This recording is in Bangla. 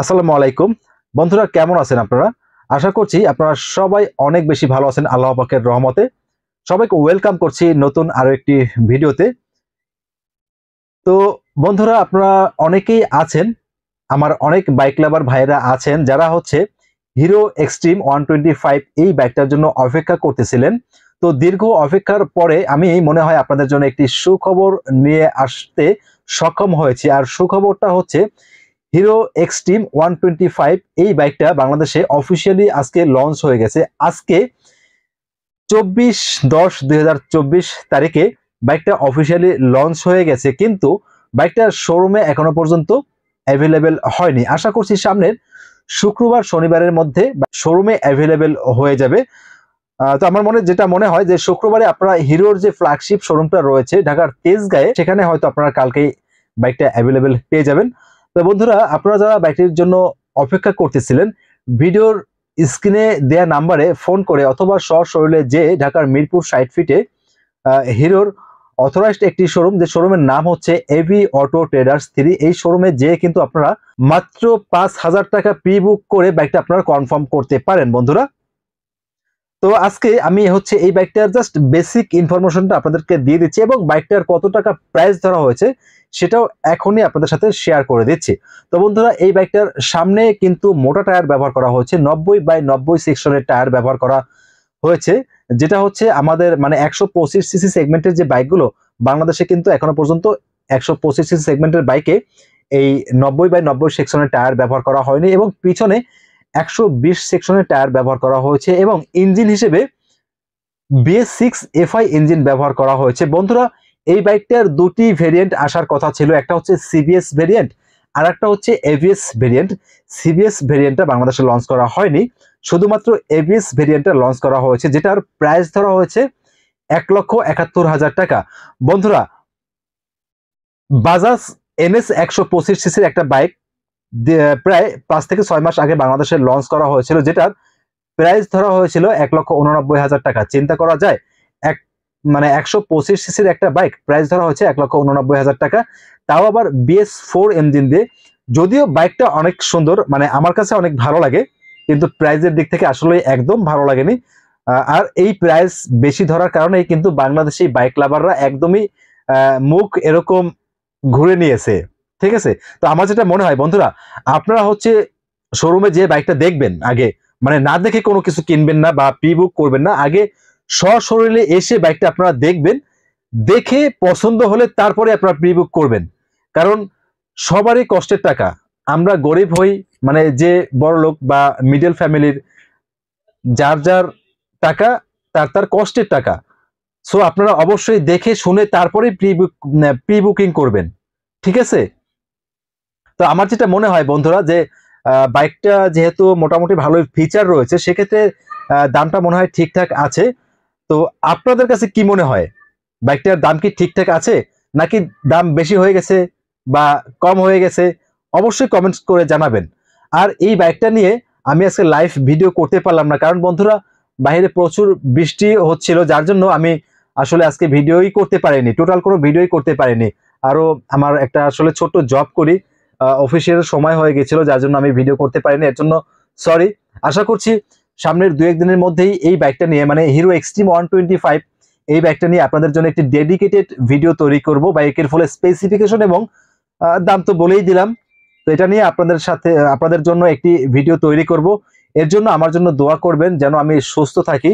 আসসালামু আলাইকুম বন্ধুরা কেমন আছেন আপনারা আশা করছি আপনারা সবাই অনেক বেশি ভালো আছেন আল্লাহ পাকের রহমতে সবাইকে ওয়েলকাম করছি নতুন আরো একটি ভিডিওতে তো বন্ধুরা আপনারা অনেকেই আছেন আমার অনেক বাইক লাভার ভাইয়েরা আছেন যারা হচ্ছে হিরো এক্সট্রিম ওয়ান এই বাইকটার জন্য অপেক্ষা করতেছিলেন তো দীর্ঘ অপেক্ষার পরে আমি মনে হয় আপনাদের জন্য একটি সুখবর নিয়ে আসতে সক্ষম হয়েছি আর সুখবরটা হচ্ছে Hero Xtreme one twenty five এই বাইকটা বাংলাদেশে অফিসিয়ালি আজকে লঞ্চ হয়ে গেছে আজকে চব্বিশ দশ দুই তারিখে বাইকটা অফিসিয়ালি লঞ্চ হয়ে গেছে কিন্তু বাইকটা শোরুমে এখনো পর্যন্ত অ্যাভেলেবেল হয়নি আশা করছি সামনের শুক্রবার শনিবারের মধ্যে শোরুমে অ্যাভেলেবেল হয়ে যাবে তো আমার মনে যেটা মনে হয় যে শুক্রবারে আপনারা হিরোর যে ফ্ল্যাগশিপ শোরুমটা রয়েছে ঢাকার তেজগায়ে সেখানে হয়তো আপনারা কালকেই বাইকটা অ্যাভেলেবেল পেয়ে যাবেন তো বন্ধুরা আপনারা যারা ব্যাটারির জন্য অপেক্ষা করতেছিলেন ভিডিওর স্ক্রিনে দেয়া নাম্বারে ফোন করে অথবা সশরীরে যে ঢাকার মিরপুর সাইড ফিটে হিরোর অথরাইজড একটি শোরুম যে শোরুমের নাম হচ্ছে এভি অটো ট্রেডার্স থ্রি এই শোরুমে যে কিন্তু আপনারা মাত্র পাঁচ হাজার টাকা প্রি বুক করে বাইকটা আপনারা কনফার্ম করতে পারেন বন্ধুরা তো আজকে আমি হচ্ছে এই বাইকটার জাস্ট বেসিক ইনফরমেশনটা আপনাদেরকে দিয়ে দিচ্ছি এবং বাইকটার কত টাকা প্রাইস ধরা হয়েছে সেটাও এখনই আপনাদের সাথে শেয়ার করে দিচ্ছি তো বন্ধুরা এই বাইকটার সামনে কিন্তু মোটা টায়ার ব্যবহার করা হয়েছে নব্বই বাই নব্বই সেকশনের টায়ার ব্যবহার করা হয়েছে যেটা হচ্ছে আমাদের মানে একশো পঁচিশ সিসি সেগমেন্টের যে বাইকগুলো বাংলাদেশে কিন্তু এখনো পর্যন্ত একশো পঁচিশ সিসি সেগমেন্টের বাইকে এই নব্বই বাই নব্বই সেকশনের টায়ার ব্যবহার করা হয়নি এবং পিছনে একশো সেকশনের টায়ার ব্যবহার করা হয়েছে এবং ইঞ্জিন হিসেবে বিএস সিক্স এফআই ইঞ্জিন ব্যবহার করা হয়েছে বন্ধুরা এই বাইকটার দুটি ভেরিয়েন্ট আসার কথা ছিল একটা হচ্ছে সিবিএস ভেরিয়েন্ট আর একটা হচ্ছে এভিএস ভেরিয়েন্ট সিবিএস ভেরিয়েন্টটা বাংলাদেশে লঞ্চ করা হয়নি শুধুমাত্র এভিএস ভেরিয়েন্টটা লঞ্চ করা হয়েছে যেটার প্রাইস ধরা হয়েছে এক লক্ষ একাত্তর হাজার টাকা বন্ধুরা বাজাজ এনএস একশো পঁচিশ সিসির একটা বাইক প্রায় পাঁচ থেকে ছয় মাস আগে বাংলাদেশে লঞ্চ করা হয়েছিল যেটার প্রাইস ধরা হয়েছিল এক লক্ষ উননব্বই হাজার টাকা চিন্তা করা যায় এক মানে একশো পঁচিশ সিসির একটা বাইক প্রাইস ধরা হয়েছে এক লক্ষ উননব্বই হাজার টাকা তাও আবার বিএস ফোর ইঞ্জিন দিয়ে যদিও বাইকটা অনেক সুন্দর মানে আমার কাছে অনেক ভালো লাগে কিন্তু প্রাইজের দিক থেকে আসলে একদম ভালো লাগেনি আর এই প্রাইস বেশি ধরার কারণেই কিন্তু বাংলাদেশি বাইক লাভাররা একদমই মুখ এরকম ঘুরে নিয়েছে ঠিক আছে তো আমার যেটা মনে হয় বন্ধুরা আপনারা হচ্ছে শোরুমে যে বাইকটা দেখবেন আগে মানে না দেখে কোনো কিছু কিনবেন না বা প্রি বুক করবেন না আগে সশরীরে এসে বাইকটা আপনারা দেখবেন দেখে পছন্দ হলে তারপরে আপনারা প্রি বুক করবেন কারণ সবারই কষ্টের টাকা আমরা গরিব হই মানে যে বড় লোক বা মিডল ফ্যামিলির যার যার টাকা তার তার কষ্টের টাকা সো আপনারা অবশ্যই দেখে শুনে তারপরে প্রি বুক প্রি বুকিং করবেন ঠিক আছে তো আমার যেটা মনে হয় বন্ধুরা যে বাইকটা যেহেতু মোটামুটি ভালো ফিচার রয়েছে সেক্ষেত্রে দামটা মনে হয় ঠিকঠাক আছে তো আপনাদের কাছে কি মনে হয় বাইকটার দাম কি ঠিকঠাক আছে নাকি দাম বেশি হয়ে গেছে বা কম হয়ে গেছে অবশ্যই কমেন্টস করে জানাবেন আর এই বাইকটা নিয়ে আমি আজকে লাইভ ভিডিও করতে পারলাম না কারণ বন্ধুরা বাইরে প্রচুর বৃষ্টি হচ্ছিল যার জন্য আমি আসলে আজকে ভিডিওই করতে পারিনি টোটাল কোনো ভিডিওই করতে পারিনি আরও আমার একটা আসলে ছোট্ট জব করি অফিসের সময় হয়ে গেছিল যার জন্য আমি ভিডিও করতে পারিনি এর জন্য সরি আশা করছি সামনের দু একদিনের মধ্যেই এই বাইকটা নিয়ে মানে Hero Xtreme one twenty five এই ব্যাগটা নিয়ে আপনাদের জন্য একটি ডেডিকেটেড ভিডিও তৈরি করব বাইকের ফলে স্পেসিফিকেশন এবং দাম তো বলেই দিলাম তো এটা নিয়ে আপনাদের সাথে আপনাদের জন্য একটি ভিডিও তৈরি করব এর জন্য আমার জন্য দোয়া করবেন যেন আমি সুস্থ থাকি